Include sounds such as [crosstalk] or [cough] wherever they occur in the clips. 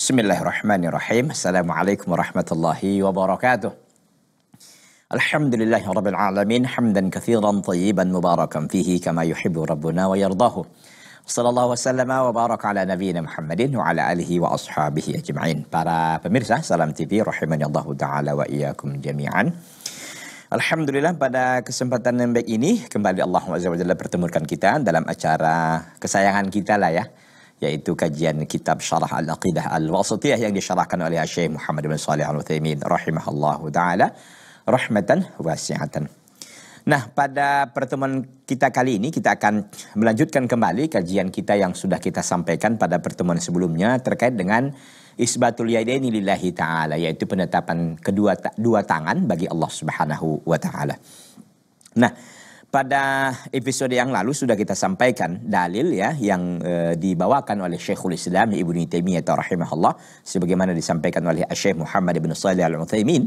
بسم الله الرحمن الرحيم السلام عليكم ورحمة الله وبركاته الحمد لله رب العالمين حمدا كثيرا طيبا مباركا فيه كما يحب ربنا ويرضاه صلى الله وسلم وبارك على نبينا محمد وعلى آله وأصحابه أجمعين برا pemirsa سلام تي في رحمني الله تعالى وإياكم جميعا Alhamdulillah pada kesempatan yang baik ini kembali Allah Azza wa Jalla pertemukan kita dalam acara kesayangan kita lah ya yaitu kajian kitab Syarah Al-Aqidah Al-Wasatiyah yang disyarahkan oleh Syekh Muhammad bin Shalih Al-Utsaimin rahimahallahu taala rahmatan wasi'atan. Nah, pada pertemuan kita kali ini kita akan melanjutkan kembali kajian kita yang sudah kita sampaikan pada pertemuan sebelumnya terkait dengan isbatul yadaini lillahi taala yaitu penetapan kedua dua tangan bagi Allah Subhanahu wa taala. Nah, pada episode yang lalu sudah kita sampaikan dalil ya yang e, dibawakan oleh Syekhul Islam Ibnu Taimiyah rahimahullah sebagaimana disampaikan oleh Syekh Muhammad bin Shalih Al Utsaimin. E,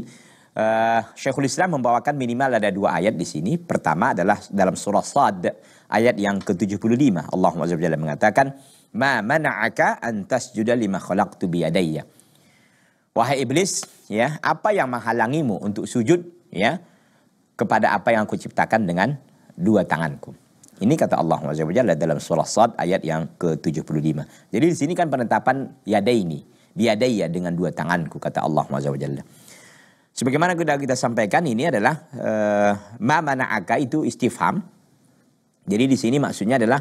eh, Syekhul Islam membawakan minimal ada dua ayat di sini. Pertama adalah dalam surah Sad ayat yang ke-75 Allah Subhanahu mengatakan ma mana'aka an tasjuda lima khalaqtu yadayya Wahai iblis, ya, apa yang menghalangimu untuk sujud ya kepada apa yang aku ciptakan dengan dua tanganku. Ini kata Allah Jalla dalam surah Sad ayat yang ke-75. Jadi di sini kan penetapan yadaini, ya dengan dua tanganku kata Allah Jalla. Sebagaimana sudah kita sampaikan ini adalah uh, ma aka itu istifham. Jadi di sini maksudnya adalah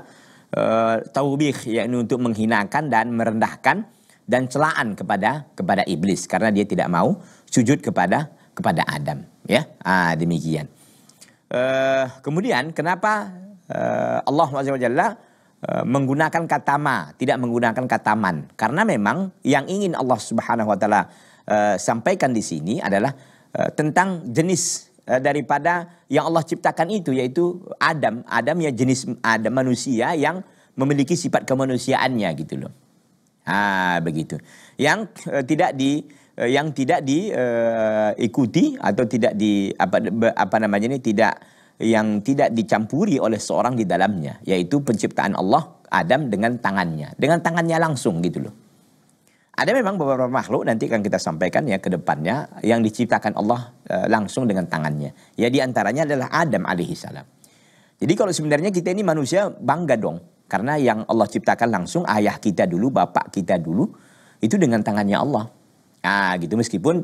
uh, eh, taubih yakni untuk menghinakan dan merendahkan dan celaan kepada kepada iblis karena dia tidak mau sujud kepada kepada Adam ya. Ah demikian. Uh, kemudian kenapa uh, Allah SWT uh, eh, menggunakan kata ma, tidak menggunakan kata man? Karena memang yang ingin Allah Subhanahu wa taala uh, sampaikan di sini adalah uh, tentang jenis uh, daripada yang Allah ciptakan itu yaitu Adam. Adam ya jenis Adam manusia yang memiliki sifat kemanusiaannya gitu loh. Ah begitu. Yang uh, tidak di Eh, yang tidak diikuti eh, uh, atau tidak di apa apa namanya ini tidak yang tidak dicampuri oleh seorang di dalamnya yaitu penciptaan Allah Adam dengan tangannya dengan tangannya langsung gitu loh ada memang beberapa makhluk nanti akan kita sampaikan ya ke depannya yang diciptakan Allah uh, langsung dengan tangannya ya diantaranya adalah Adam alaihi salam jadi kalau sebenarnya kita ini manusia bangga dong karena yang Allah ciptakan langsung ayah kita dulu bapak kita dulu itu dengan tangannya Allah Nah, gitu meskipun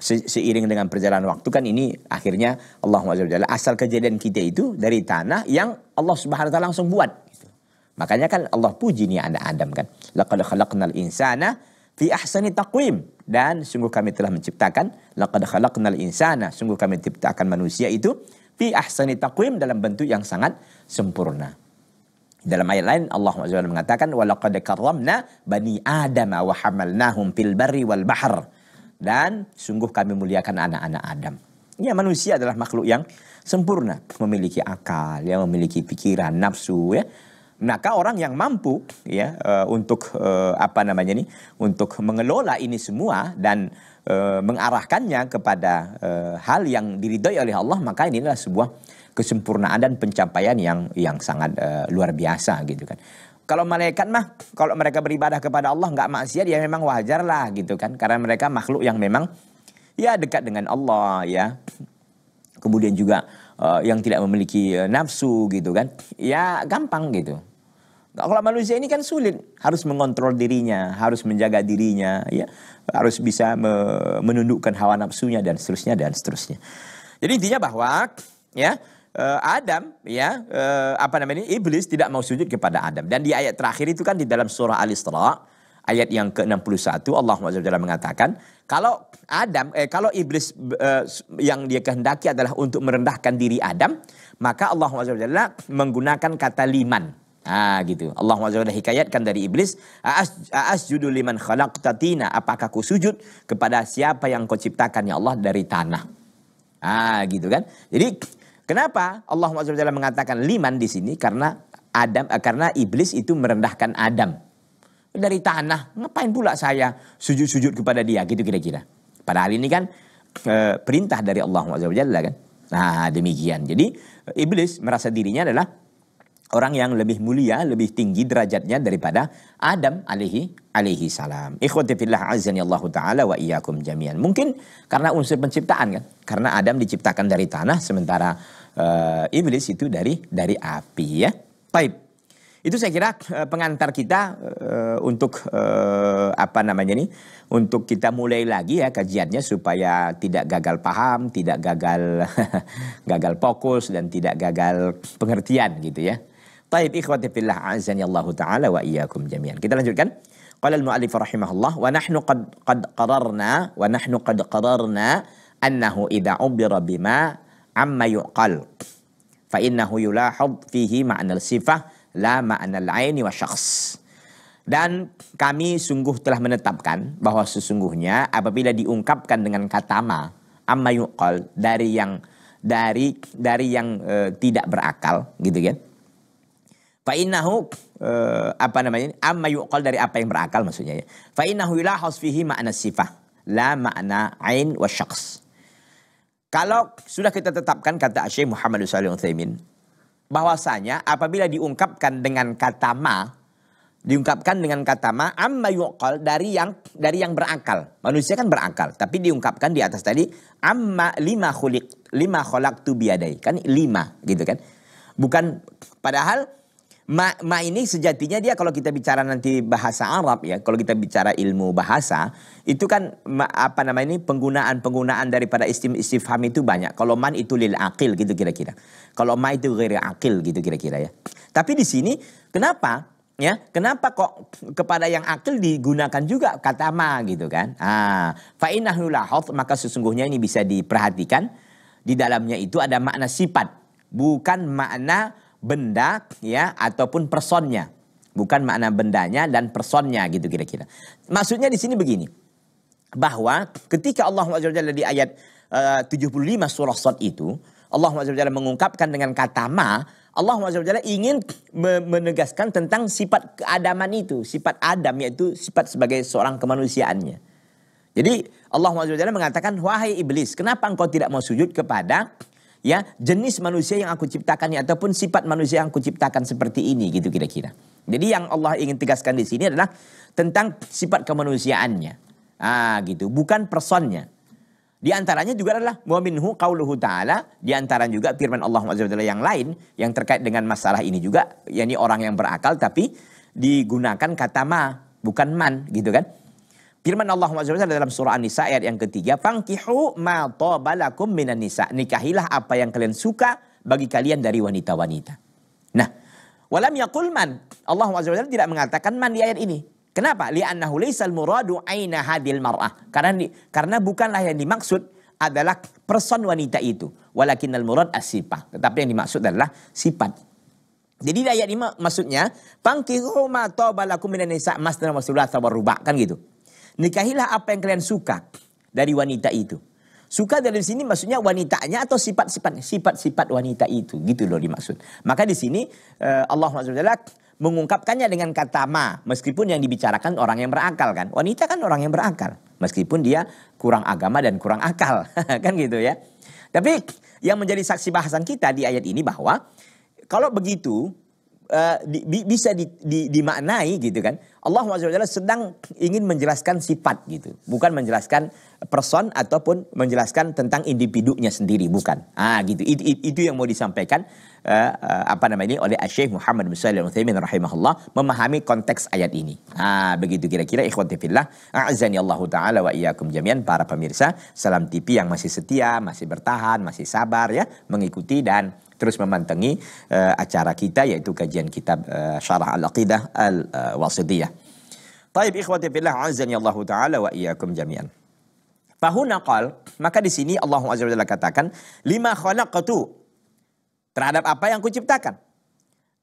seiring dengan perjalanan waktu kan ini akhirnya Allah Subhanahu asal kejadian kita itu dari tanah yang Allah Subhanahu wa taala langsung buat gitu. Makanya kan Allah puji nih anak Adam kan. Laqad khalaqnal insana fi ahsani taqwim dan sungguh kami telah menciptakan laqad khalaqnal insana sungguh kami ciptakan manusia itu fi ahsani taqwim dalam bentuk yang sangat sempurna. Dalam ayat lain Allah SWT mengatakan walaqad karramna bani adama wa hamalnahum fil barri wal bahr. Dan sungguh kami muliakan anak-anak Adam. Ya manusia adalah makhluk yang sempurna, memiliki akal, ya memiliki pikiran, nafsu ya. Maka orang yang mampu ya uh, untuk uh, apa namanya ini untuk mengelola ini semua dan uh, mengarahkannya kepada uh, hal yang diridhoi oleh Allah, maka ini adalah sebuah kesempurnaan dan pencapaian yang yang sangat uh, luar biasa gitu kan. Kalau malaikat mah, kalau mereka beribadah kepada Allah nggak maksiat ya memang wajar lah gitu kan. Karena mereka makhluk yang memang ya dekat dengan Allah ya. Kemudian juga uh, yang tidak memiliki uh, nafsu gitu kan. Ya gampang gitu. Kalau manusia ini kan sulit, harus mengontrol dirinya, harus menjaga dirinya, ya, harus bisa me menundukkan hawa nafsunya dan seterusnya dan seterusnya. Jadi intinya bahwa ya Eh, Adam ya eh, apa namanya iblis tidak mau sujud kepada Adam dan di ayat terakhir itu kan di dalam surah Al-Isra ayat yang ke-61 Allah Subhanahu mengatakan kalau Adam eh, kalau iblis eh, yang dia kehendaki adalah untuk merendahkan diri Adam maka Allah Subhanahu menggunakan kata liman Ah gitu. Allah SWT hikayatkan dari iblis. judul liman khalaqtatina. Apakah ku sujud kepada siapa yang kau ciptakan ya Allah dari tanah. Ah gitu kan. Jadi Kenapa Allah SWT mengatakan liman di sini? Karena Adam, eh, karena iblis itu merendahkan Adam dari tanah. Ngapain pula saya sujud-sujud kepada dia? Gitu kira-kira. pada hari ini kan eh, perintah dari Allah SWT kan. Nah demikian. Jadi eh, iblis merasa dirinya adalah orang yang lebih mulia, lebih tinggi derajatnya daripada Adam alaihi alaihi salam. Ikhwati fillah azani Allah taala wa iyyakum jami'an. Mungkin karena unsur penciptaan kan? Karena Adam diciptakan dari tanah sementara uh, iblis itu dari dari api ya. Baik. Itu saya kira eh, pengantar kita uh, untuk uh, apa namanya ini? Untuk kita mulai lagi ya kajiannya supaya tidak gagal paham, tidak gagal [laughs] gagal fokus dan tidak gagal pengertian gitu ya. Taib ikhwati fillah azani Allah taala wa iyyakum jami'an. Kita lanjutkan. Qala al-mu'allif rahimahullah wa nahnu qad qad qararna wa nahnu qad qararna annahu idza ubira bima amma yuqal fa innahu yulahad fihi ma'na sifah la ma'na al-aini wa syakhs. Dan kami sungguh telah menetapkan bahwa sesungguhnya apabila diungkapkan dengan kata ma amma yuqal dari yang dari dari yang e, tidak berakal gitu kan. Ya Fa'innahu uh, eh, apa namanya Amma yuqal dari apa yang berakal maksudnya ya. Fa'innahu la hasfihi makna sifah. La makna ain wa syaks. Kalau sudah kita tetapkan kata Syekh Muhammad Salih Bahwasanya apabila diungkapkan dengan kata ma. Diungkapkan dengan kata ma. Amma yuqal dari yang dari yang berakal. Manusia kan berakal. Tapi diungkapkan di atas tadi. Amma lima khulik. Lima kholak tu biadai. Kan lima gitu kan. Bukan padahal Ma, ma ini sejatinya dia kalau kita bicara nanti bahasa Arab ya, kalau kita bicara ilmu bahasa, itu kan ma, apa namanya ini penggunaan-penggunaan daripada istim istifham itu banyak. Kalau man itu lil akil gitu kira-kira. Kalau ma itu ghairi akil gitu kira-kira ya. Tapi di sini kenapa ya kenapa kok kepada yang akil digunakan juga kata ma gitu kan ah fa'inahu lahof maka sesungguhnya ini bisa diperhatikan di dalamnya itu ada makna sifat bukan makna benda ya ataupun personnya. Bukan makna bendanya dan personnya gitu kira-kira. Maksudnya di sini begini. Bahwa ketika Allah SWT di ayat eh, uh, 75 surah Sot itu. Allah SWT mengungkapkan dengan kata ma. Allah SWT ingin menegaskan tentang sifat keadaman itu. Sifat Adam yaitu sifat sebagai seorang kemanusiaannya. Jadi Allah SWT mengatakan, wahai iblis, kenapa engkau tidak mau sujud kepada ya jenis manusia yang aku ciptakan ataupun sifat manusia yang aku ciptakan seperti ini gitu kira-kira. Jadi yang Allah ingin tegaskan di sini adalah tentang sifat kemanusiaannya. Ah gitu, bukan personnya. Di antaranya juga adalah muminhu ta'ala, di antara juga firman Allah Subhanahu yang lain yang terkait dengan masalah ini juga, yakni orang yang berakal tapi digunakan kata ma, bukan man gitu kan. Firman Allah SWT dalam surah An-Nisa ayat yang ketiga, Fangkihu ma tabalakum minan nisa." Nikahilah apa yang kalian suka bagi kalian dari wanita-wanita. Nah, walam yakul man. Allah SWT tidak mengatakan man di ayat ini. Kenapa? Li'annahu laisal muradu aina hadil mar'ah. Karena karena bukanlah yang dimaksud adalah person wanita itu. al murad as -sipah. Tetapi yang dimaksud adalah sifat. Jadi ayat ini maksudnya, "Fankihu ma tabalakum minan nisa" masdar masullah tawarruba kan gitu. Nikahilah apa yang kalian suka dari wanita itu. Suka dari sini maksudnya wanitanya atau sifat-sifat sifat-sifat wanita itu gitu loh dimaksud. Maka di sini eh, Allah SWT mengungkapkannya dengan kata ma meskipun yang dibicarakan orang yang berakal kan. Wanita kan orang yang berakal meskipun dia kurang agama dan kurang akal [laughs] kan gitu ya. Tapi yang menjadi saksi bahasan kita di ayat ini bahwa kalau begitu eh, bisa dimaknai gitu kan Allah SWT sedang ingin menjelaskan sifat gitu. Bukan menjelaskan person ataupun menjelaskan tentang individunya sendiri. Bukan. Ah gitu. Itu, itu yang mau disampaikan uh, uh, apa namanya ini oleh Syekh Muhammad bin Shalih Al-Utsaimin rahimahullah memahami konteks ayat ini. Ah begitu kira-kira ikhwati fillah. A'azani Allah taala wa iyyakum jami'an para pemirsa Salam TV yang masih setia, masih bertahan, masih sabar ya mengikuti dan terus memantengi uh, acara kita yaitu kajian kitab uh, Syarah Al-Aqidah Al-Wasidiyah. Taib ikhwati fillah azan taala wa iyyakum jami'an. Fahuna qal, maka di sini Allah Azza wa Jalla katakan lima khalaqatu terhadap apa yang kuciptakan.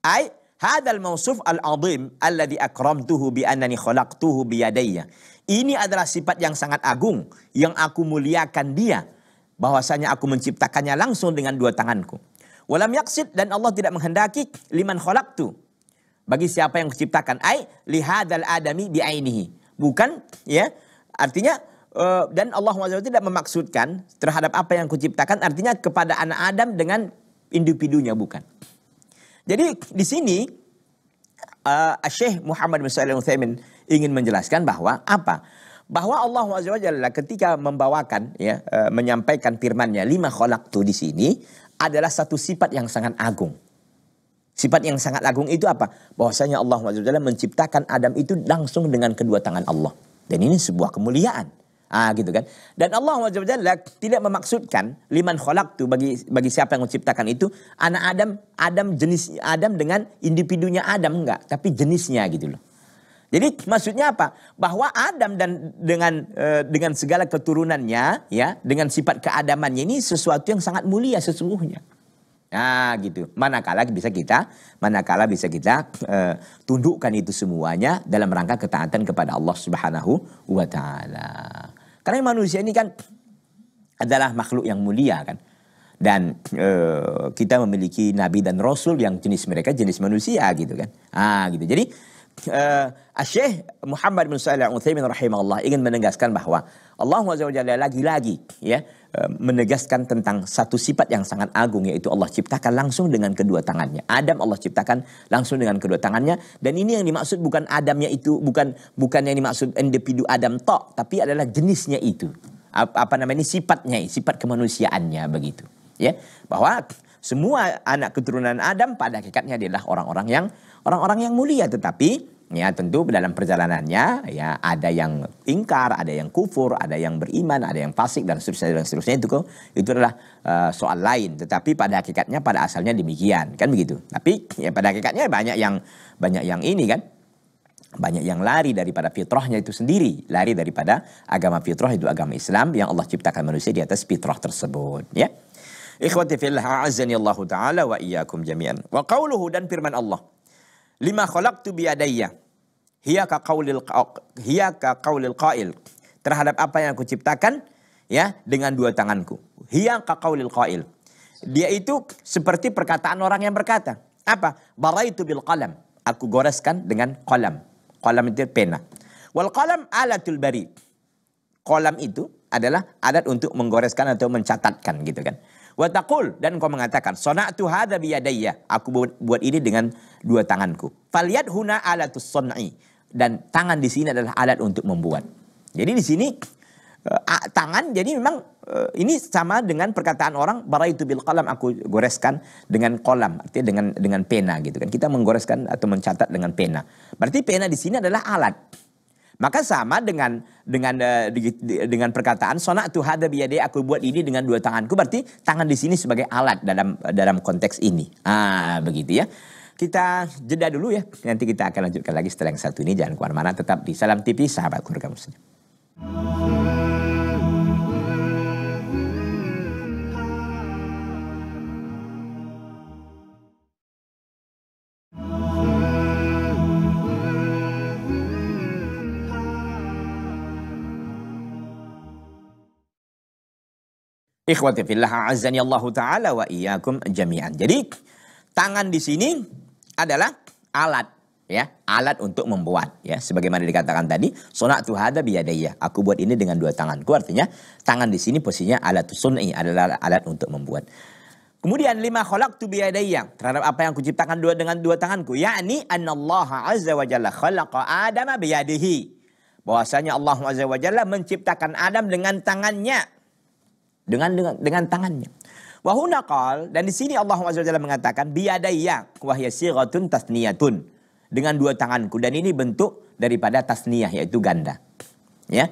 Ai hadal mausuf al-azim alladhi akramtuhu bi annani khalaqtuhu bi yadayya. Ini adalah sifat yang sangat agung yang aku muliakan dia bahwasanya aku menciptakannya langsung dengan dua tanganku. Walam yaksid dan Allah tidak menghendaki liman khalaqtu. Bagi siapa yang kuciptakan. Ai lihadal adami bi'ainihi. Bukan ya. Artinya eh, dan Allah SWT tidak memaksudkan terhadap apa yang kuciptakan artinya kepada anak Adam dengan individunya bukan. Jadi di sini uh, Syekh Muhammad bin ingin menjelaskan bahwa apa? Bahwa Allah SWT ketika membawakan ya eh, menyampaikan firman-Nya lima khalaqtu di sini adalah satu sifat yang sangat agung. Sifat yang sangat agung itu apa? Bahwasanya Allah SWT menciptakan Adam itu langsung dengan kedua tangan Allah. Dan ini sebuah kemuliaan. Ah gitu kan. Dan Allah SWT tidak memaksudkan liman kholak tuh bagi bagi siapa yang menciptakan itu anak Adam Adam jenis Adam dengan individunya Adam enggak, tapi jenisnya gitu loh. Jadi maksudnya apa? Bahwa Adam dan dengan eh, dengan segala keturunannya ya, dengan sifat keadamannya ini sesuatu yang sangat mulia sesungguhnya. Nah, gitu. Manakala bisa kita manakala bisa kita e, tundukkan itu semuanya dalam rangka ketaatan kepada Allah Subhanahu wa taala. Karena manusia ini kan adalah makhluk yang mulia kan dan e, kita memiliki nabi dan rasul yang jenis mereka jenis manusia gitu kan ah gitu jadi e, Syekh Muhammad bin Salih Utsaimin rahimahullah ingin menegaskan bahwa Allah Jalla lagi-lagi ya e, menegaskan tentang satu sifat yang sangat agung yaitu Allah ciptakan langsung dengan kedua tangannya. Adam Allah ciptakan langsung dengan kedua tangannya dan ini yang dimaksud bukan Adamnya itu bukan bukan yang dimaksud individu Adam tok tapi adalah jenisnya itu. Apa namanya ini sifatnya, sifat kemanusiaannya begitu. Ya, bahwa semua anak keturunan Adam pada hakikatnya adalah orang-orang yang orang-orang yang mulia tetapi Ya tentu dalam perjalanannya ya ada yang ingkar, ada yang kufur, ada yang beriman, ada yang fasik dan seterusnya dan seterusnya itu kok itu adalah uh, soal lain. Tetapi pada hakikatnya pada asalnya demikian kan begitu. Tapi ya pada hakikatnya banyak yang banyak yang ini kan banyak yang lari daripada fitrahnya itu sendiri, lari daripada agama fitrah itu agama Islam yang Allah ciptakan manusia di atas fitrah tersebut, ya. Ikhwati fillah, a'azzani taala wa iyyakum jami'an. Wa qauluhu dan firman Allah Lima tu biadaya. hia ka kaulil hia ka kaulil qail. Terhadap apa yang aku ciptakan ya dengan dua tanganku. hia ka kaulil qail. Dia itu seperti perkataan orang yang berkata. Apa? Baraitu bil qalam. Aku goreskan dengan kalam kalam itu pena. Wal qalam alatul bari. kalam itu adalah adat untuk menggoreskan atau mencatatkan gitu kan. Watakul dan kau mengatakan sona tuh ada biyadayya. Aku buat ini dengan dua tanganku. Faliyat huna alatus sonai dan tangan di sini adalah alat untuk membuat. Jadi di sini eh, tangan jadi memang eh, ini sama dengan perkataan orang baraitu bil kolam aku goreskan dengan kolam artinya dengan dengan pena gitu kan kita menggoreskan atau mencatat dengan pena berarti pena di sini adalah alat maka sama dengan dengan eh, dengan perkataan sona tuhada biyade aku buat ini dengan dua tanganku berarti tangan di sini sebagai alat dalam dalam konteks ini. Ah begitu ya. Kita jeda dulu ya. Nanti kita akan lanjutkan lagi setelah yang satu ini. Jangan kemana-mana. Tetap di Salam TV Sahabat Keluarga Muslim. Ikhwati fillah azani Allah taala wa iyyakum jami'an. Jadi tangan di sini adalah alat ya, alat untuk membuat ya. Sebagaimana dikatakan tadi, sunatu hada biyadaya. Aku buat ini dengan dua tanganku artinya tangan di sini posisinya alat sun'i adalah alat untuk membuat. Kemudian lima kholak tu biyadaya terhadap apa yang kuciptakan dua dengan dua tanganku yakni annallaha azza wa jalla khalaqa adama biyadihi. Bahwasanya Allah azza wa jalla menciptakan Adam dengan tangannya dengan dengan, dengan tangannya. Wahunakal dan di sini Allah SWT mengatakan biadaya wahyasi rotun tasniyatun dengan dua tanganku dan ini bentuk daripada tasniyah yaitu ganda. Ya.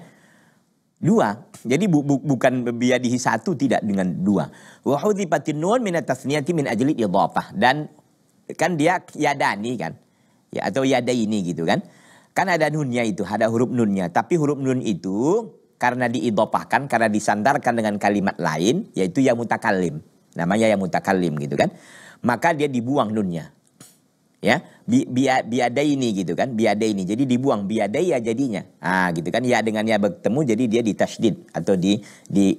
Dua. Jadi bu, bu, bukan biadihi satu tidak dengan dua. Wahudi patinun nun min tasniyati min ajli idhafah dan kan dia yadani kan. Ya atau ini gitu kan. Kan ada nunnya itu, ada huruf nunnya. Tapi huruf nun itu karena diidopahkan, karena disandarkan dengan kalimat lain, yaitu yang mutakalim. Namanya yang mutakalim gitu kan. Maka dia dibuang nunnya. Ya, bi, biada ini gitu kan, biada ini. Jadi dibuang ya jadinya. Ah, gitu kan. Ya dengan ya bertemu jadi dia ditashdid atau di di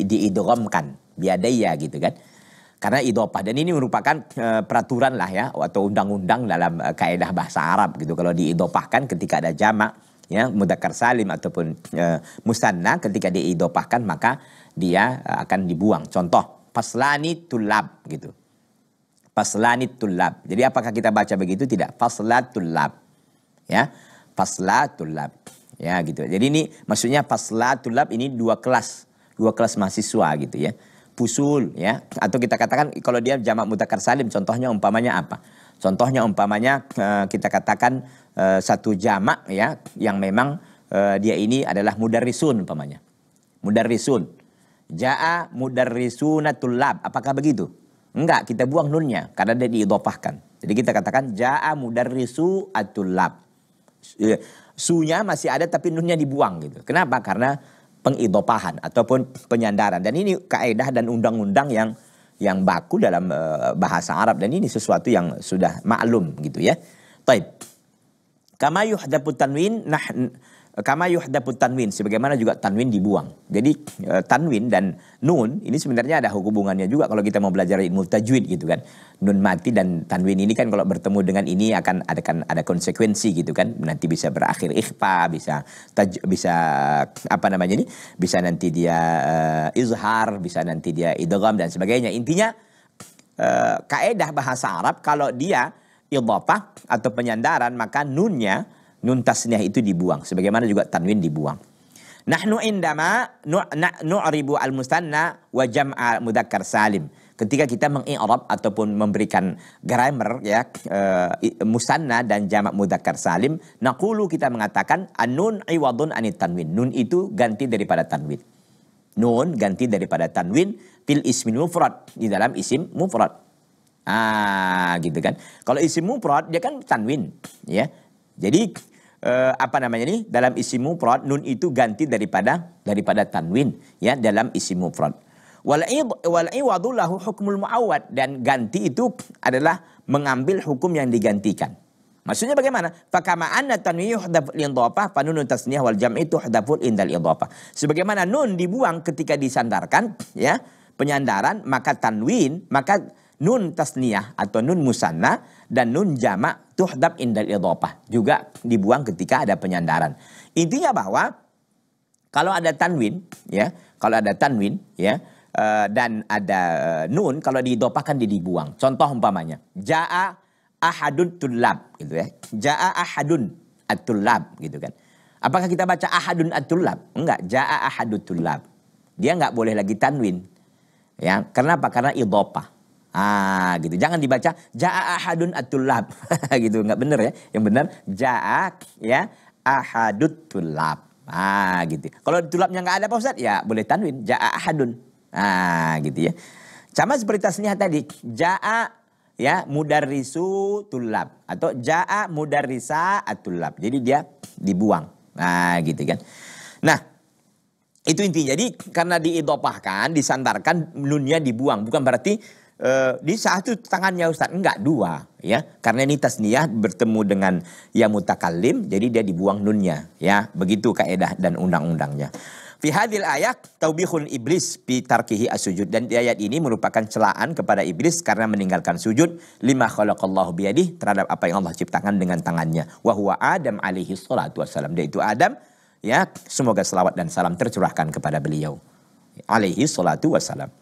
Biada ya gitu kan. Karena idopah dan ini merupakan e, peraturan lah ya atau undang-undang dalam e, kaedah bahasa Arab gitu. Kalau diidopahkan ketika ada jamak ya mudakar salim ataupun e, musanna ketika diidopahkan maka dia e, akan dibuang contoh faslani tulab gitu faslani tulab jadi apakah kita baca begitu tidak faslat tulab ya faslat tulab ya gitu jadi ini maksudnya faslat tulab ini dua kelas dua kelas mahasiswa gitu ya pusul ya atau kita katakan kalau dia jamak mutakar salim contohnya umpamanya apa contohnya umpamanya e, kita katakan Eh, satu jamak ya yang memang uh, dia ini adalah mudarrisun umpamanya. Mudarrisun. Ja'a mudarrisunatul lab. Apakah begitu? Enggak, kita buang nunnya karena dia diidopahkan. Jadi kita katakan ja'a mudarrisu lab eh, Sunya masih ada tapi nunnya dibuang gitu. Kenapa? Karena pengidopahan ataupun penyandaran. Dan ini kaedah dan undang-undang yang yang baku dalam bahasa Arab dan ini sesuatu yang sudah maklum gitu ya. Baik. Kama yuhdapu tanwin nah kama yuhdapu tanwin sebagaimana juga tanwin dibuang. Jadi eh, tanwin dan nun ini sebenarnya ada hubungannya juga kalau kita mau belajar ilmu tajwid gitu kan. Nun mati dan tanwin ini kan kalau bertemu dengan ini akan ada kan ada konsekuensi gitu kan. Nanti bisa berakhir ikhfa, bisa taj, bisa apa namanya ini? Bisa nanti dia uh, izhar, bisa nanti dia idgham dan sebagainya. Intinya uh, kaedah bahasa Arab kalau dia idhafah atau penyandaran maka nunnya nun tasniah itu dibuang sebagaimana juga tanwin dibuang. Nahnu indama nu'ribu al-mustanna wa jam'a mudzakkar salim. Ketika kita mengi'rab ataupun memberikan grammar ya uh, musanna dan jamak mudzakkar salim, naqulu kita mengatakan anun iwadun anit tanwin. Nun itu ganti daripada tanwin. Nun ganti daripada tanwin fil ismin mufrad di dalam isim mufrad. Ah, gitu kan. Kalau isim mufrad dia kan tanwin, ya. Jadi eh, apa namanya ini? Dalam isim mufrad nun itu ganti daripada daripada tanwin, ya, dalam isim mufrad. Wal iwadu lahu hukmul muawad dan ganti itu adalah mengambil hukum yang digantikan. Maksudnya bagaimana? Fakama anna tanwin yuhdaf lil idhafah fa nun tasniyah wal jam' itu hudaful indal idhafah. Sebagaimana nun dibuang ketika disandarkan ya, penyandaran maka tanwin maka nun tasniyah atau nun musanna dan nun jamak tuhdab indal idhofah juga dibuang ketika ada penyandaran. Intinya bahwa kalau ada tanwin ya, kalau ada tanwin ya eh, dan ada eh, nun kalau diidhofahkan dia dibuang. Contoh umpamanya jaa ahadun tulab gitu ya. Jaa ahadun atulab gitu kan. Apakah kita baca ahadun atulab Enggak, jaa ahadun tulab. Dia enggak boleh lagi tanwin. Ya, kenapa? Karena idhofah. Ah, gitu. Jangan dibaca jaa ahadun atulab, [laughs] gitu. Enggak benar ya. Yang benar jaa ya ahadut tulab. Ah, gitu. Kalau tulabnya enggak ada Pak Ustaz, ya boleh tanwin jaa ahadun. Ah, gitu ya. Sama seperti tasnya tadi, jaa ya mudarisu tulab atau jaa mudarisa atulab. Jadi dia dibuang. ah gitu kan. Nah, itu intinya. Jadi karena diidopahkan, disantarkan, nunnya dibuang. Bukan berarti Uh, di satu tangannya Ustaz enggak dua ya karena ini tasniah bertemu dengan ya mutakalim jadi dia dibuang nunnya ya begitu kaedah dan undang-undangnya fihadil hadil ayat taubihun iblis pi tarkihi asujud dan di ayat ini merupakan celaan kepada iblis karena meninggalkan sujud lima khalaqallahu biadi terhadap apa yang Allah ciptakan dengan tangannya wa adam alaihi salatu wassalam dia itu Adam ya semoga selawat dan salam tercurahkan kepada beliau alaihi salatu wassalam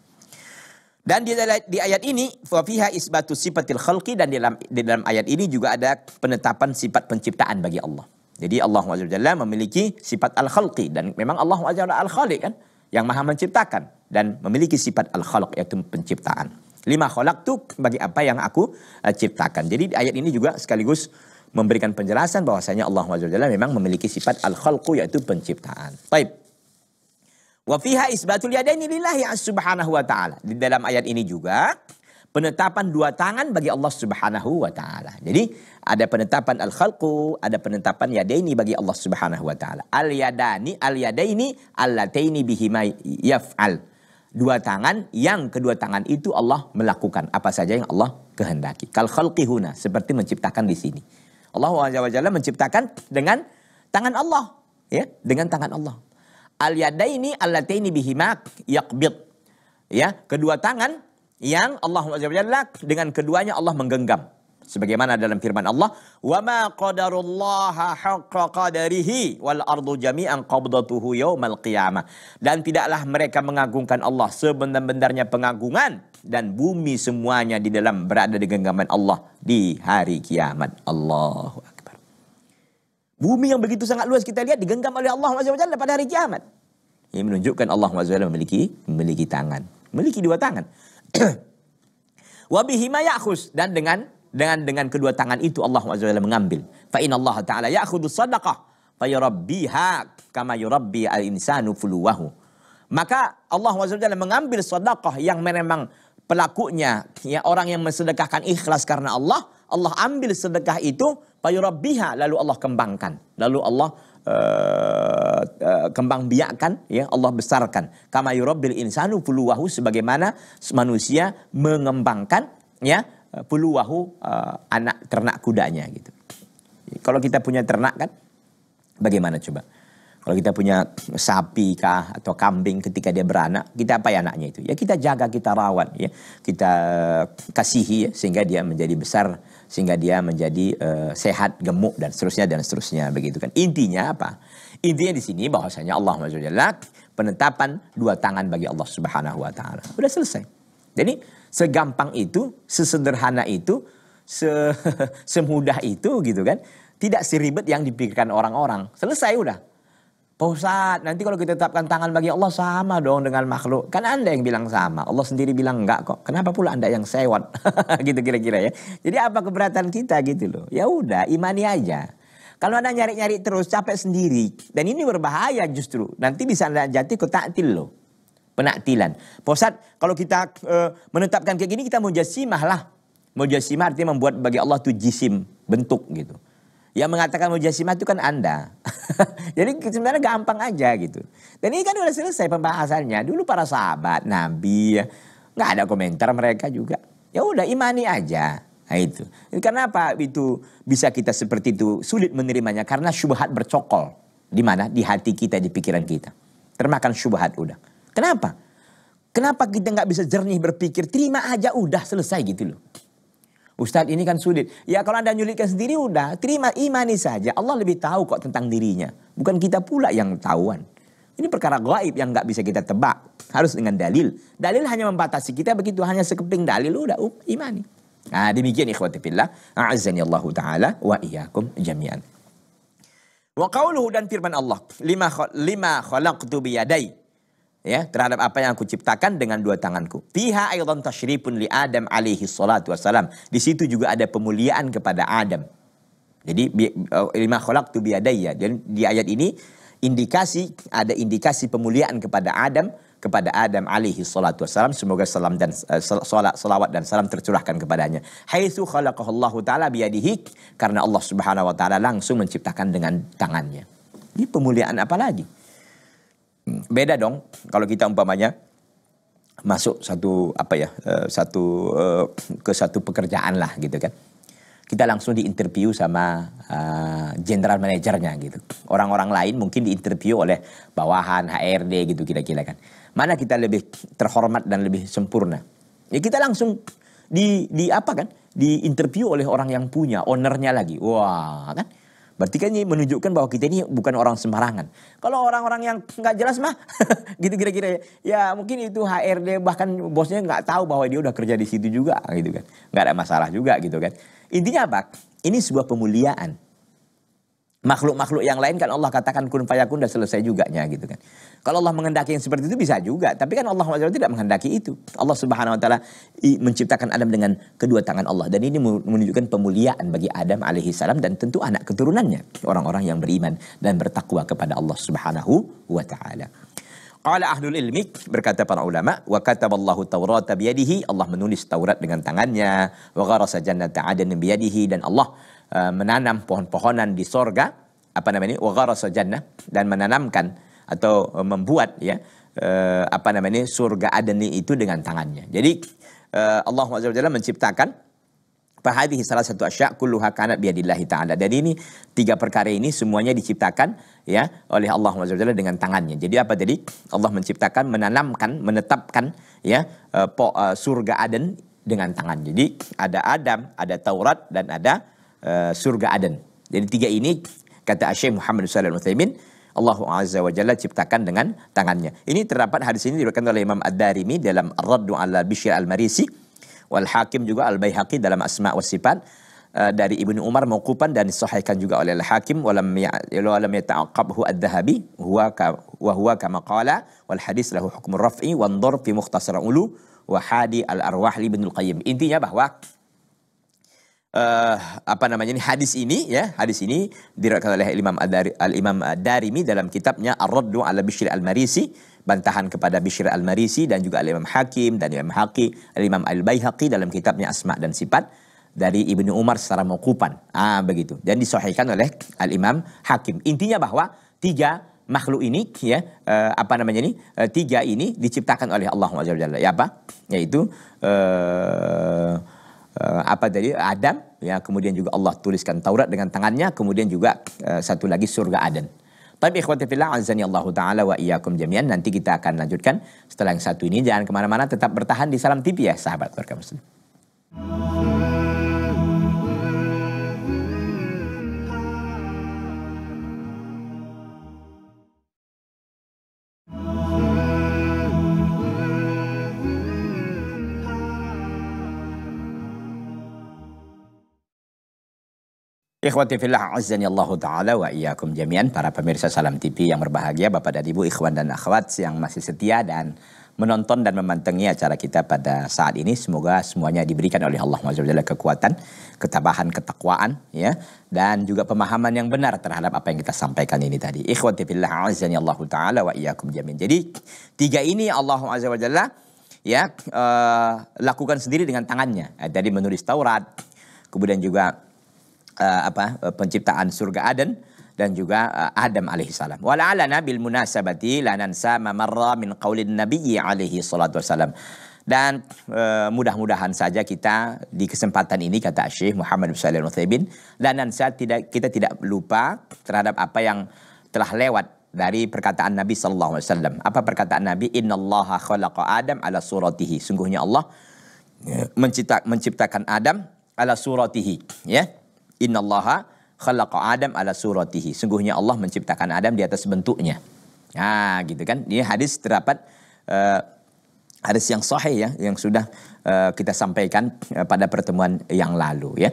dan di, ayat ini fiha isbatu sifatil khalqi dan di dalam, di dalam ayat ini juga ada penetapan sifat penciptaan bagi Allah. Jadi Allah Jalla memiliki sifat al-khalqi dan memang Allah Jalla al-khaliq kan yang maha menciptakan dan memiliki sifat al-khalq yaitu penciptaan. Lima kholak itu bagi apa yang aku eh, ciptakan. Jadi ayat ini juga sekaligus memberikan penjelasan bahwasanya Allah Jalla memang memiliki sifat al-khalqu yaitu penciptaan. Baik. Wa fiha isbatul yadaini lillahi ya subhanahu wa ta'ala. Di dalam ayat ini juga penetapan dua tangan bagi Allah Subhanahu wa taala. Jadi ada penetapan al khalqu, ada penetapan yadaini bagi Allah Subhanahu wa taala. Al yadani, al yadaini, al-lataini bihima yaf'al. Dua tangan yang kedua tangan itu Allah melakukan apa saja yang Allah kehendaki. Kal khalqi huna, seperti menciptakan di sini. Allah wajah wa menciptakan dengan tangan Allah, ya, dengan tangan Allah. Al yadaini allataini bihima yaqbid Ya, kedua tangan yang Allah Jalla dengan keduanya Allah menggenggam. Sebagaimana dalam firman Allah, "Wa ma qadarullaha haqqa qadarihi wal ardu jami'an qabdatuhu yaumal qiyamah." Dan tidaklah mereka mengagungkan Allah sebenar-benarnya pengagungan dan bumi semuanya di dalam berada di genggaman Allah di hari kiamat. Allahu Bumi yang begitu sangat luas kita lihat digenggam oleh Allah SWT pada hari kiamat. Ini menunjukkan Allah SWT memiliki memiliki tangan. Memiliki dua tangan. [clears throat] Wabihima yakhus. Dan dengan dengan dengan kedua tangan itu Allah SWT mengambil. Fa inna Allah Ta'ala yakhudu sadaqah. Fa yurabbiha kama yurabbi al-insanu fuluwahu. Maka Allah SWT mengambil sadaqah yang memang pelakunya. ya Orang yang mensedekahkan ikhlas karena Allah Allah ambil sedekah itu fayurabbiha lalu Allah kembangkan. Lalu Allah Uh, eh, uh, eh, kembang biakkan ya Allah besarkan kama yurabbil insanu puluwahu sebagaimana manusia mengembangkan ya puluwahu uh, eh, anak ternak kudanya gitu kalau kita punya ternak kan bagaimana coba kalau kita punya sapi kah atau kambing ketika dia beranak, kita apa ya anaknya itu? Ya kita jaga, kita rawat, ya kita eh, kasihi ya, sehingga dia menjadi besar, sehingga dia menjadi uh, sehat, gemuk dan seterusnya dan seterusnya begitu kan. Intinya apa? Intinya di sini bahwasanya Allah Subhanahu penetapan dua tangan bagi Allah Subhanahu wa taala. Sudah selesai. Jadi segampang itu, sesederhana itu, se [laughs] semudah itu gitu kan. Tidak seribet yang dipikirkan orang-orang. Selesai udah. Pak nanti kalau kita tetapkan tangan bagi Allah sama dong dengan makhluk. Kan Anda yang bilang sama. Allah sendiri bilang enggak kok. Kenapa pula Anda yang sewot? [laughs] gitu kira-kira ya. Jadi apa keberatan kita gitu loh. Ya udah, imani aja. Kalau Anda nyari-nyari terus capek sendiri. Dan ini berbahaya justru. Nanti bisa Anda jatuh ke taktil loh. Penaktilan. Pusat, kalau kita e, menetapkan kayak gini kita mau jasimah lah. jasimah artinya membuat bagi Allah tuh jisim, bentuk gitu. Yang mengatakan mujasimah itu kan Anda. [laughs] Jadi sebenarnya gampang aja gitu. Dan ini kan udah selesai pembahasannya. Dulu para sahabat, nabi, ya. nggak ada komentar mereka juga. Ya udah imani aja. Nah itu. Kenapa itu bisa kita seperti itu sulit menerimanya? Karena syubhat bercokol. Di mana? Di hati kita, di pikiran kita. Termakan syubhat udah. Kenapa? Kenapa kita nggak bisa jernih berpikir, terima aja udah selesai gitu loh. Ustadz ini kan sulit. Ya kalau Anda nyulitkan sendiri udah terima imani saja. Allah lebih tahu kok tentang dirinya. Bukan kita pula yang tahuan. Ini perkara gaib yang nggak bisa kita tebak. Harus dengan dalil. Dalil hanya membatasi kita begitu hanya sekeping dalil udah uh, imani. Nah, demikian ikhwati fillah. Allah taala wa iyakum jami'an. Wa qawluhu dan firman Allah, lima lima khalaqtu biyadai ya terhadap apa yang aku ciptakan dengan dua tanganku. Fiha aydan tasyrifun li Adam alaihi salatu wasalam. Di situ juga ada pemuliaan kepada Adam. Jadi uh, lima kholak tu biadaya. Dan di ayat ini indikasi ada indikasi pemuliaan kepada Adam kepada Adam alaihi salatu wassalam. Semoga salam dan uh, salat salawat dan salam tercurahkan kepadanya. Haitsu khalaqahu taala biyadihi karena Allah Subhanahu wa taala langsung menciptakan dengan tangannya. Ini pemuliaan apa lagi? beda dong kalau kita umpamanya masuk satu apa ya eh, satu eh, ke satu pekerjaan lah gitu kan kita langsung diinterview sama uh, general manajernya gitu orang-orang lain mungkin diinterview oleh bawahan HRD gitu kira-kira kan mana kita lebih terhormat dan lebih sempurna ya kita langsung di di apa kan diinterview oleh orang yang punya ownernya lagi wah kan Berarti kan ini menunjukkan bahwa kita ini bukan orang sembarangan. Kalau orang-orang yang nggak jelas mah, [laughs] gitu kira-kira ya. Ya mungkin itu HRD bahkan bosnya nggak tahu bahwa dia udah kerja di situ juga gitu kan. Nggak ada masalah juga gitu kan. Intinya apa? Ini sebuah pemuliaan makhluk-makhluk yang lain kan Allah katakan kun fayakun dan selesai juga nya gitu kan. Kalau Allah menghendaki yang seperti itu bisa juga, tapi kan Allah SWT tidak menghendaki itu. Allah Subhanahu wa taala menciptakan Adam dengan kedua tangan Allah dan ini menunjukkan pemuliaan bagi Adam alaihi salam dan tentu anak keturunannya, orang-orang yang beriman dan bertakwa kepada Allah Subhanahu wa taala. Qala ahlul ilmi berkata para ulama wa kataballahu taurata biyadihi Allah menulis Taurat dengan tangannya wa gharasa jannata adan biyadihi dan Allah Uh, menanam pohon-pohonan di sorga apa namanya wagarasa jannah dan menanamkan atau uh, membuat ya uh, apa namanya surga adeni itu dengan tangannya. Jadi Allah Allah SWT menciptakan Fahadihi salah satu asya kulluha kanat biadillahi ta'ala. dan ini tiga perkara ini semuanya diciptakan ya oleh Allah SWT dengan tangannya. Jadi apa tadi? Allah menciptakan, menanamkan, menetapkan ya surga Aden dengan tangan. Jadi ada Adam, ada Taurat dan ada uh, surga Aden. Jadi tiga ini kata Syekh Muhammad Sallallahu Alaihi Wasallam Allah Azza wa Jalla ciptakan dengan tangannya. Ini terdapat hadis ini diriwayatkan oleh Imam Ad-Darimi dalam Ar-Raddu ala Bishr Al-Marisi wal Hakim juga Al-Baihaqi dalam Asma wa Sifat uh, dari Ibnu Umar mauqupan dan disahihkan juga oleh Al-Hakim walam ya-, walam yata'aqqabhu Ad-Dhahabi huwa ka, wa huwa kama qala wal hadis lahu hukmur raf'i wan dhar fi mukhtasar ulu wahadi al-arwah li Ibnu Qayyim. Intinya bahwa uh, apa namanya ini hadis ini ya hadis ini diriwayatkan oleh Imam Adari, Al Imam Darimi dalam kitabnya Ar-Raddu ala Bishr Al-Marisi bantahan kepada Bishr Al-Marisi dan juga Al Imam Hakim dan Imam Haqi Al Imam Al-Baihaqi dalam kitabnya Asma dan Sifat dari Ibnu Umar secara mauqupan. Ah begitu. Dan disahihkan oleh Al Imam Hakim. Intinya bahwa tiga makhluk ini ya uh, apa namanya ini uh, tiga ini diciptakan oleh Allah Subhanahu wa taala. Ya apa? Yaitu uh, uh, apa tadi Adam ya kemudian juga Allah tuliskan Taurat dengan tangannya kemudian juga uh, satu lagi surga Aden. Tapi ikhwati fillah azani Allah taala wa iyyakum jami'an nanti kita akan lanjutkan setelah yang satu ini jangan kemana-mana tetap bertahan di Salam TV ya sahabat berkah ⁇ muslim. Ikhwati fillah azani Allah taala wa iyyakum jami'an para pemirsa Salam TV yang berbahagia Bapak dan Ibu ikhwan dan akhwat yang masih setia dan menonton dan memantengi acara kita pada saat ini semoga semuanya diberikan oleh Allah Subhanahu kekuatan, ketabahan, ketakwaan ya dan juga pemahaman yang benar terhadap apa yang kita sampaikan ini tadi. Ikhwati fillah azani Allah taala wa iyyakum jami'an. Jadi tiga ini Allah Subhanahu ya uh, lakukan sendiri dengan tangannya. Jadi eh, menulis Taurat, kemudian juga uh, apa eh, penciptaan surga Aden dan juga uh, Adam alaihissalam. Wala'alana bil munasabati lanansa mamarra min qaulin nabiyyi alaihi salatu wassalam. Dan e, mudah-mudahan saja kita di kesempatan ini kata Syekh Muhammad bin Shalih Al-Utsaimin dan nansa tidak kita tidak lupa terhadap apa yang telah lewat dari perkataan Nabi sallallahu alaihi wasallam. Apa perkataan Nabi? Innallaha khalaqa Adam ala suratihi. Sungguhnya Allah mencipta, menciptakan Adam ala suratihi, ya. Innallaha khalaqa Adam ala suratihi. Sungguhnya Allah menciptakan Adam di atas bentuknya. Nah, gitu kan. Ini hadis terdapat uh, hadis yang sahih ya yang sudah uh, kita sampaikan uh, pada pertemuan yang lalu ya.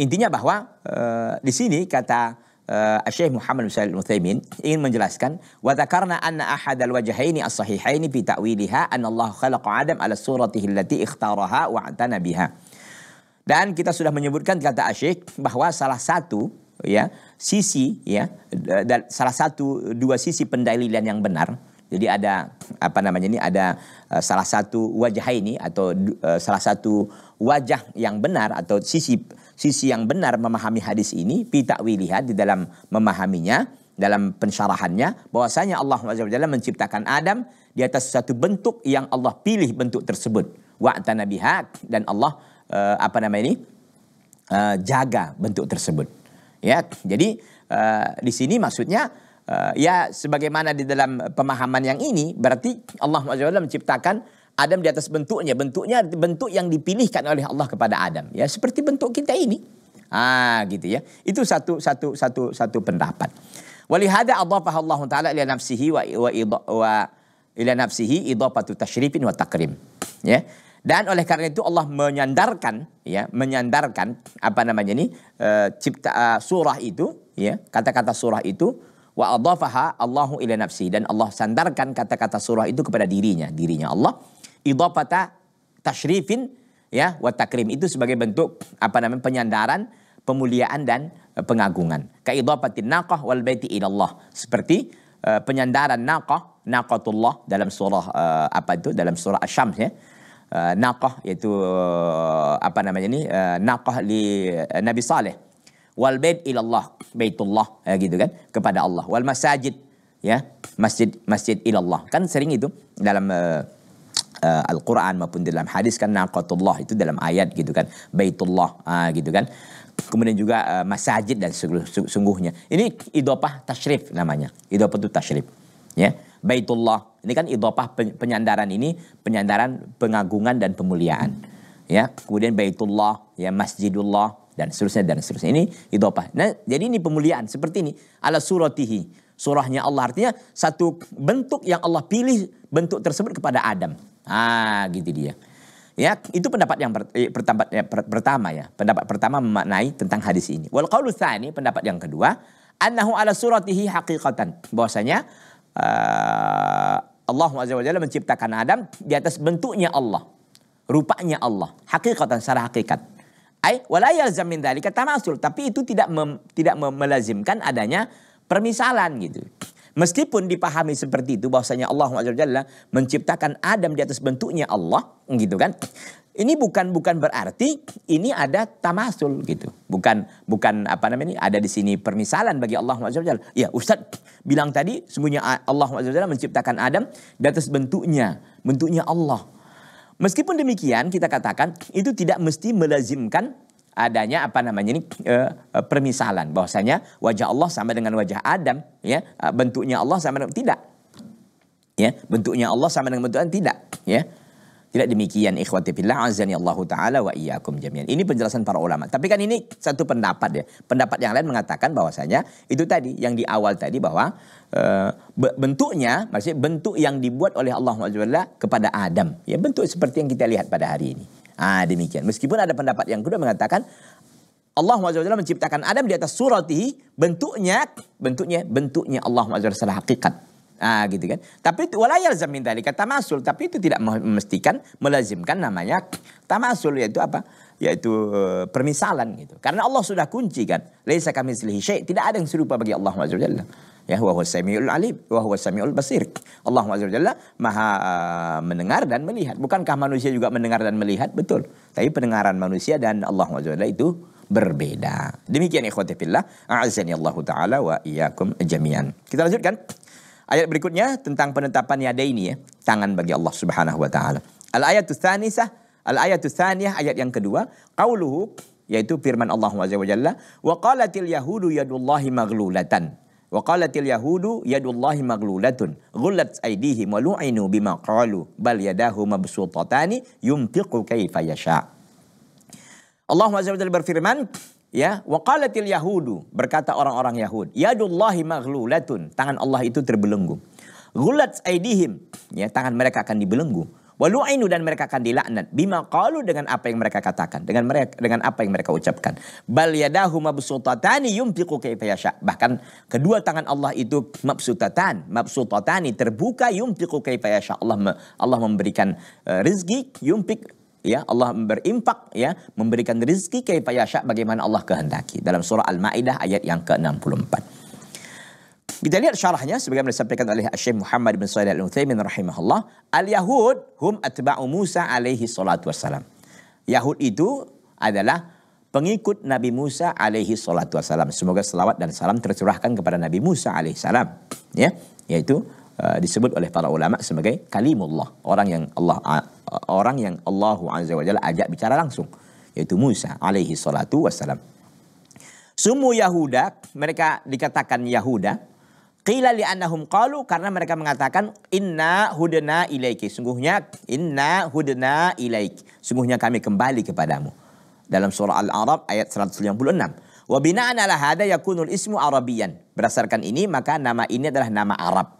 Intinya bahwa uh, di sini kata uh, Syekh Muhammad bin Shalih Utsaimin ingin menjelaskan wa dzakarna anna ahad al-wajhaini as-sahihaini fi ta'wiliha anna Allah khalaqa Adam ala suratihi allati ikhtaraha wa atana biha. Dan kita sudah menyebutkan kata asyik bahwa salah satu ya sisi ya dan salah satu dua sisi pendalilan yang benar. Jadi ada apa namanya ini ada eh, salah satu wajah ini atau eh, salah satu wajah yang benar atau sisi sisi yang benar memahami hadis ini pita wilihat di dalam memahaminya dalam pensyarahannya bahwasanya Allah SWT menciptakan Adam di atas satu bentuk yang Allah pilih bentuk tersebut wa biha dan Allah uh, apa namanya ini uh, jaga bentuk tersebut. Ya, jadi uh, di sini maksudnya uh, ya sebagaimana di dalam pemahaman yang ini berarti Allah SWT menciptakan Adam di atas bentuknya, bentuknya bentuk yang dipilihkan oleh Allah kepada Adam. Ya, seperti bentuk kita ini. Ah, gitu ya. Itu satu satu satu satu pendapat. Walihada adafaha Allah taala ila nafsihi wa wa, wa ila nafsihi idafatu tasyrifin wa takrim. Ya. Dan oleh karena itu Allah menyandarkan ya, menyandarkan apa namanya ini e, cipta e, surah itu ya, kata-kata surah itu wa adhafaha Allahu ila nafsi dan Allah sandarkan kata-kata surah itu kepada dirinya, dirinya Allah. Idhafata tasyrifin ya wa takrim itu sebagai bentuk apa namanya penyandaran, pemuliaan dan eh, pengagungan. Kaidafatin naqah wal baiti ila Allah. Seperti e, penyandaran naqah, naqatullah dalam surah apa itu? Dalam surah Asy-Syams ya uh, naqah iaitu uh, apa namanya ni uh, naqah li uh, Nabi Saleh wal bait ila Allah baitullah ya gitu kan kepada Allah wal masajid ya masjid masjid ila Allah kan sering itu dalam uh, uh, Al-Quran maupun dalam hadis kan naqatullah itu dalam ayat gitu kan baitullah uh, gitu kan kemudian juga uh, masajid dan sungguhnya ini idopah tashrif namanya idopah itu tashrif ya Baitullah. Ini kan idopah penyandaran ini, penyandaran pengagungan dan pemuliaan. Ya, kemudian Baitullah, ya Masjidullah dan seterusnya dan seterusnya. Ini idopah. Nah, jadi ini pemuliaan seperti ini. Ala suratihi. Surahnya Allah artinya satu bentuk yang Allah pilih bentuk tersebut kepada Adam. Ah, gitu dia. Ya, itu pendapat yang per, eh, pertama, ya, eh, per, pertama ya. Pendapat pertama memaknai tentang hadis ini. Wal qaulu tsani, pendapat yang kedua, annahu ala suratihi haqiqatan. Bahwasanya Allahumma eh, Allah Azza menciptakan Adam di atas bentuknya Allah. Rupanya Allah. Hakikatan secara hakikat. Ay, wala yalzam min dhalika tamasul. Tapi itu tidak mem, tidak melazimkan adanya permisalan gitu. Meskipun dipahami seperti itu bahwasanya Allah Azza menciptakan Adam di atas bentuknya Allah gitu kan. Ini bukan bukan berarti ini ada tamasul gitu. Bukan bukan apa namanya ini ada di sini permisalan bagi Allah Subhanahu Ya, Ustaz bilang tadi semuanya Allah Subhanahu menciptakan Adam dan atas bentuknya, bentuknya Allah. Meskipun demikian kita katakan itu tidak mesti melazimkan adanya apa namanya ini eh, eh, permisalan bahwasanya wajah Allah sama dengan wajah Adam ya eh, bentuknya Allah sama dengan tidak ya bentuknya Allah sama dengan bentuk tidak ya tidak demikian ikhwati fillah azani Allah taala wa iyyakum jami'an. Ini penjelasan para ulama. Tapi kan ini satu pendapat ya. Pendapat yang lain mengatakan bahwasanya itu tadi yang di awal tadi bahwa e, bentuknya maksudnya bentuk yang dibuat oleh Allah Subhanahu kepada Adam. Ya bentuk seperti yang kita lihat pada hari ini. Ah demikian. Meskipun ada pendapat yang kedua mengatakan Allah SWT menciptakan Adam di atas suratihi bentuknya bentuknya bentuknya Allah SWT secara hakikat Ah gitu kan. Tapi itu walayal zamin kata masul Tapi itu tidak memastikan melazimkan namanya tamasul yaitu apa? Yaitu eh, permisalan gitu. Karena Allah sudah kunci kan. Laisa kami syai. Tidak ada yang serupa bagi Allah Subhanahu wa Ya wa samiul alim wa huwa samiul basir. Allah Subhanahu wa maha uh, mendengar dan melihat. Bukankah manusia juga mendengar dan melihat? Betul. Tapi pendengaran manusia dan Allah Subhanahu wa itu berbeda. Demikian ikhwati fillah. A'azani Allah taala wa iyyakum jami'an. Kita lanjutkan. Ayat berikutnya tentang penetapan yada ini ya, tangan bagi Allah Subhanahu wa taala. Al ayatu tsanisah, al ayat tsaniyah ayat yang kedua, qauluhu yaitu firman Allah Azza wa Jalla, wa qalatil yahudu yadullahi maghlulatan. Wa qalatil yahudu yadullahi maglulatun ghullat aydihim wa lu'inu bima qalu bal yadahu mabsutatani yumtiqu kaifa yasha. Allah Azza wa Jalla berfirman, ya waqalatil yahudu berkata orang-orang Yahud yadullahi maghlulatun tangan Allah itu terbelenggu ghulat aidihim ya tangan mereka akan dibelenggu walu'ainu dan mereka akan dilaknat bima qalu dengan apa yang mereka katakan dengan mereka dengan apa yang mereka ucapkan bal yadahu mabsutatani yumtiqu kaifa yasha bahkan kedua tangan Allah itu mabsutatan mabsutatani terbuka yumtiqu kaifa yasha Allah Allah memberikan uh, eh, rezeki yumpik ya Allah berimpak ya memberikan rezeki kaifa yasha bagaimana Allah kehendaki dalam surah Al-Maidah ayat yang ke-64. Kita lihat syarahnya sebagaimana disampaikan oleh Syekh Muhammad bin Shalih Al Utsaimin rahimahullah, al-Yahud hum atba'u Musa alaihi salatu wassalam. Yahud itu adalah pengikut Nabi Musa alaihi salatu wassalam. Semoga selawat dan salam tercurahkan kepada Nabi Musa alaihi salam, ya, yaitu uh, disebut oleh para ulama sebagai kalimullah, orang yang Allah orang yang Allah Azza wa Jalla ajak bicara langsung yaitu Musa alaihi salatu wassalam. Sumu Yahuda, mereka dikatakan Yahuda. Qila li'annahum qalu karena mereka mengatakan inna hudna ilaiki. Sungguhnya inna hudna ilaiki. Sungguhnya kami kembali kepadamu. Dalam surah Al-Arab ayat 156. Wa bina'an ala hada yakunul ismu arabian. Berdasarkan ini maka nama ini adalah nama Arab.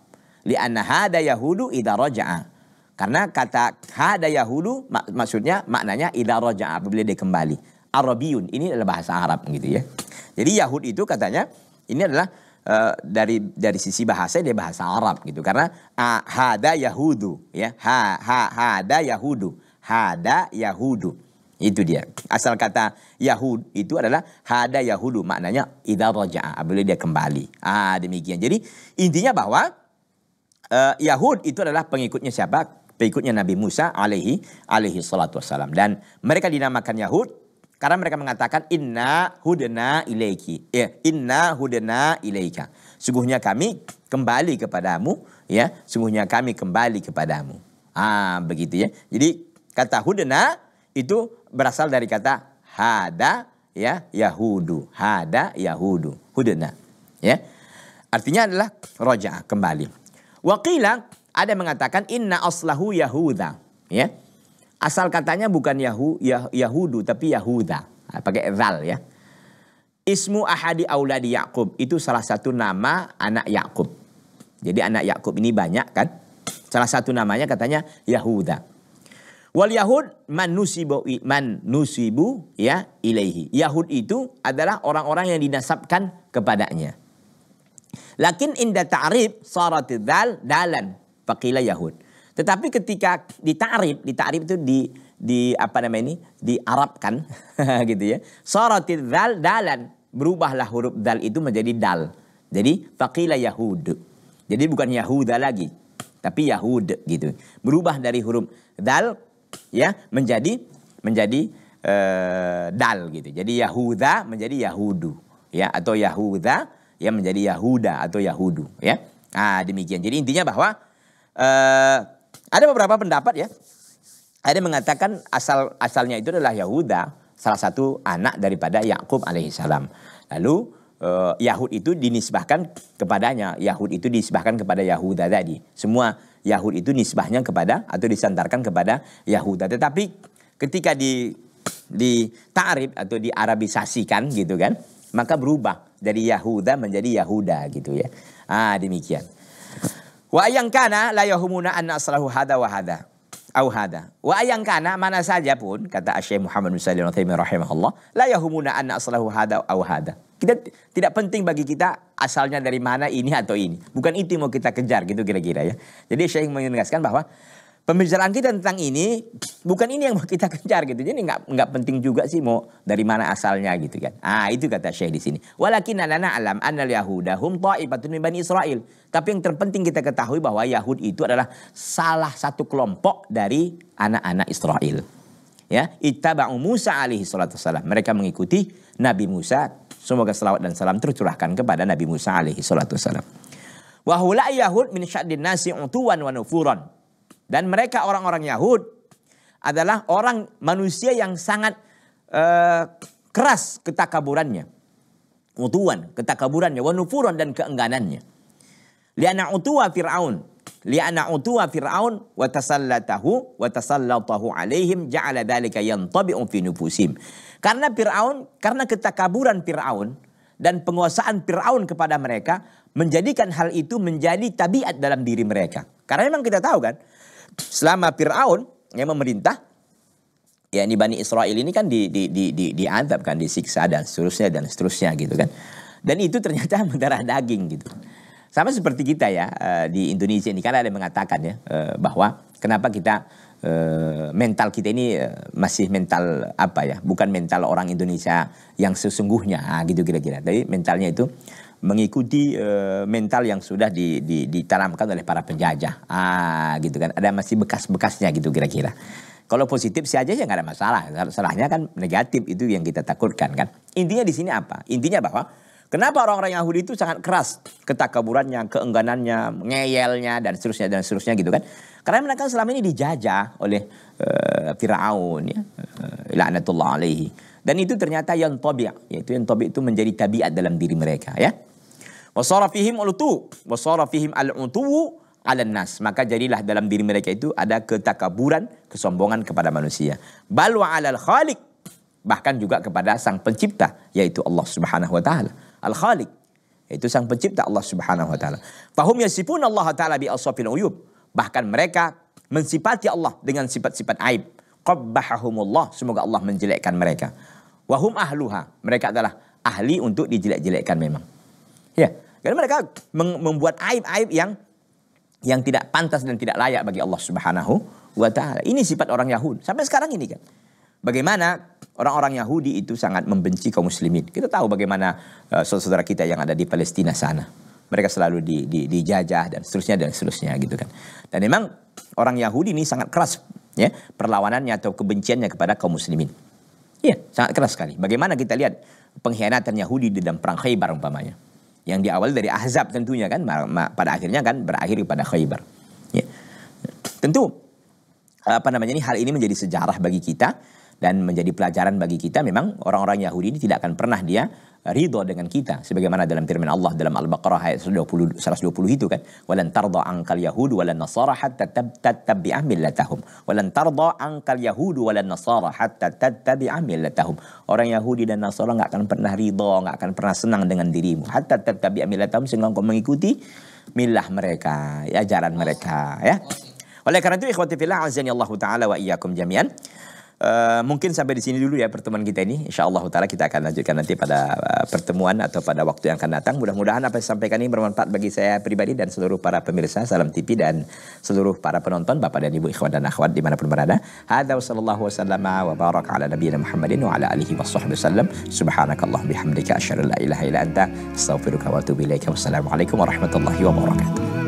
Li'anna hada yahudu idha raja'ah. Karena kata hada yahulu mak maksudnya maknanya idza raja'a apabila dia kembali. Arabiyun ini adalah bahasa Arab gitu ya. Jadi Yahud itu katanya ini adalah uh, dari dari sisi bahasa dia bahasa Arab gitu karena hada yahudu ya ha ha hada yahudu hada yahudu itu dia asal kata yahud itu adalah hada yahudu maknanya idza raja'a apabila dia kembali ah demikian jadi intinya bahwa uh, Yahud itu adalah pengikutnya siapa Pengikutnya Nabi Musa alaihi alaihi salatu wassalam. Dan mereka dinamakan Yahud karena mereka mengatakan inna hudena ilaiki. Ya, inna hudena ilaika. Sungguhnya kami kembali kepadamu ya, sungguhnya kami kembali kepadamu. Ah, begitu ya. Jadi kata hudena itu berasal dari kata hada ya Yahudu, hada Yahudu, hudena ya. Artinya adalah roja kembali. Wakilah ada yang mengatakan inna aslahu Yahuda. Ya. Asal katanya bukan Yahu, Yah, Yahudu tapi Yahuda. Nah, pakai zal ya. Ismu ahadi auladi Yakub itu salah satu nama anak Yakub. Jadi anak Yakub ini banyak kan? Salah satu namanya katanya Yahuda. Wal Yahud man nusibu, ya ilaihi. Yahud itu adalah orang-orang yang dinasabkan kepadanya. Lakin inda ta'rib sarat dal dalan. Fakila Yahud. Tetapi ketika ditarif, ditarif itu di di apa namanya ini diarabkan [laughs] gitu ya. Sorotid dal dalan berubahlah huruf dal itu menjadi dal. Jadi fakila Yahud. Jadi bukan Yahuda lagi, tapi Yahud gitu. Berubah dari huruf dal ya menjadi menjadi uh, dal gitu. Jadi Yahuda menjadi Yahudu ya atau Yahuda ya menjadi Yahuda atau Yahudu ya. Ah demikian. Jadi intinya bahwa Eh, ada beberapa pendapat ya. Ada yang mengatakan asal asalnya itu adalah Yahuda, salah satu anak daripada Yakub alaihissalam. Lalu uh, Yahud itu dinisbahkan kepadanya, Yahud itu dinisbahkan kepada Yahuda tadi. Semua Yahud itu nisbahnya kepada atau disantarkan kepada Yahuda. Tetapi ketika di di ta'rib atau diarabisasikan gitu kan, maka berubah dari Yahuda menjadi Yahuda gitu ya. Ah demikian. Wa kana la yahumuna anna aslahu hada wa hada. Au hada. Wa kana mana saja pun, kata Asyik Muhammad bin Salim rahimahullah, la yahumuna anna aslahu hada au hada. Kita tidak penting bagi kita asalnya dari mana ini atau ini. Bukan itu yang mau kita kejar gitu kira-kira ya. Jadi Syekh menegaskan bahwa pembicaraan kita tentang ini bukan ini yang mau kita [laughs] kejar gitu. Jadi nggak nggak penting juga sih mau dari mana asalnya gitu kan. Ah itu kata Syekh di sini. Walakin alana alam al Yahuda hum ta'ifatun min Bani Israel. Tapi yang terpenting kita ketahui bahwa Yahud itu adalah salah satu kelompok dari anak-anak Israel. Ya, ittaba'u Musa alaihi salatu wassalam. Mereka mengikuti Nabi Musa. Semoga selawat dan salam tercurahkan kepada Nabi Musa alaihi salatu wassalam. Wahula Yahud min syaddin nasi utuwan wa nufuran dan mereka orang-orang Yahud adalah orang manusia yang sangat uh, keras ketakaburannya. Utuan, ketakaburannya, wanufuran dan keengganannya. Liana utua Fir'aun. Liana utua Fir'aun wa tasallatahu alaihim ja'ala dhalika yantabi'u fi nufusim. Karena Fir'aun, karena ketakaburan Fir'aun dan penguasaan Fir'aun kepada mereka menjadikan hal itu menjadi tabiat dalam diri mereka. Karena memang kita tahu kan, selama Fir'aun yang memerintah, ya ini Bani Israel ini kan di, di, di, di, diadab kan, disiksa dan seterusnya dan seterusnya gitu kan. Dan itu ternyata [laughs] mendarah daging gitu. Sama seperti kita ya eh, di Indonesia ini, karena ada yang mengatakan ya eh, bahwa kenapa kita eh, mental kita ini masih mental apa ya bukan mental orang Indonesia yang sesungguhnya ah, gitu kira-kira tapi mentalnya itu mengikuti uh, mental yang sudah di, di, ditanamkan oleh para penjajah. Ah, gitu kan. Ada masih bekas-bekasnya gitu kira-kira. Kalau positif sih aja ya nggak ada masalah. Salahnya kan negatif itu yang kita takutkan kan. Intinya di sini apa? Intinya bahwa kenapa orang-orang Yahudi itu sangat keras ketakaburannya, keengganannya, ngeyelnya dan seterusnya dan seterusnya gitu kan. Karena mereka selama ini dijajah oleh uh, Firaun ya. Uh, laknatullah alaihi dan itu ternyata yang tabi' yaitu yang tabi' itu menjadi tabiat dalam diri mereka ya. Wasara fihim ulutu, wasara fihim nas. Maka jadilah dalam diri mereka itu ada ketakaburan, kesombongan kepada manusia. Bal alal khaliq, bahkan juga kepada sang pencipta yaitu Allah Subhanahu wa taala. Al khaliq itu sang pencipta Allah Subhanahu wa taala. Fahum yasifun Allah taala bi asfafil uyub. Bahkan mereka mensipati Allah dengan sifat-sifat aib. Qabbahahumullah, semoga Allah menjelekkan mereka. Wahum ahluha. Mereka adalah ahli untuk dijelek-jelekkan memang. Ya, karena mereka membuat aib-aib yang yang tidak pantas dan tidak layak bagi Allah Subhanahu wa taala. Ini sifat orang Yahudi sampai sekarang ini kan. Bagaimana orang-orang Yahudi itu sangat membenci kaum muslimin. Kita tahu bagaimana saudara uh, saudara-saudara kita yang ada di Palestina sana. Mereka selalu di, di, dijajah dan seterusnya dan seterusnya gitu kan. Dan memang orang Yahudi ini sangat keras ya perlawanannya atau kebenciannya kepada kaum muslimin. Iya, sangat keras sekali. Bagaimana kita lihat pengkhianatan Yahudi di dalam perang Khaybar umpamanya. Yang diawali dari Ahzab tentunya kan, pada akhirnya kan berakhir pada Khaybar. Ya. Tentu apa namanya ini hal ini menjadi sejarah bagi kita dan menjadi pelajaran bagi kita memang orang-orang Yahudi ini tidak akan pernah dia ridho dengan kita sebagaimana dalam firman Allah dalam Al-Baqarah ayat 120 120 itu kan walan tarda angkal yahud walan nasara hatta tattabi'a millatahum walan tarda angkal yahud walan nasara hatta tattabi'a millatahum orang Yahudi dan Nasara nggak akan pernah ridho nggak akan pernah senang dengan dirimu hatta tattabi'a millatahum sehingga engkau mengikuti milah mereka ajaran mereka ya oleh karena itu ikhwati fillah azani Allah taala wa iyyakum jami'an Uh, mungkin sampai di sini dulu ya pertemuan kita ini. Insya Allah utara kita akan lanjutkan nanti pada uh, pertemuan atau pada waktu yang akan datang. Mudah-mudahan apa yang saya sampaikan ini bermanfaat bagi saya pribadi dan seluruh para pemirsa Salam TV dan seluruh para penonton, Bapak dan Ibu, ikhwan dan akhwat dimanapun berada. Hadza sallallahu wasallam wa barak ala nabiyina Muhammadin wa ala alihi wa sahbihi wasallam. Subhanakallah bihamdika asyhadu an la ilaha illa anta astaghfiruka wa atubu ilaika. Wassalamualaikum warahmatullahi wabarakatuh.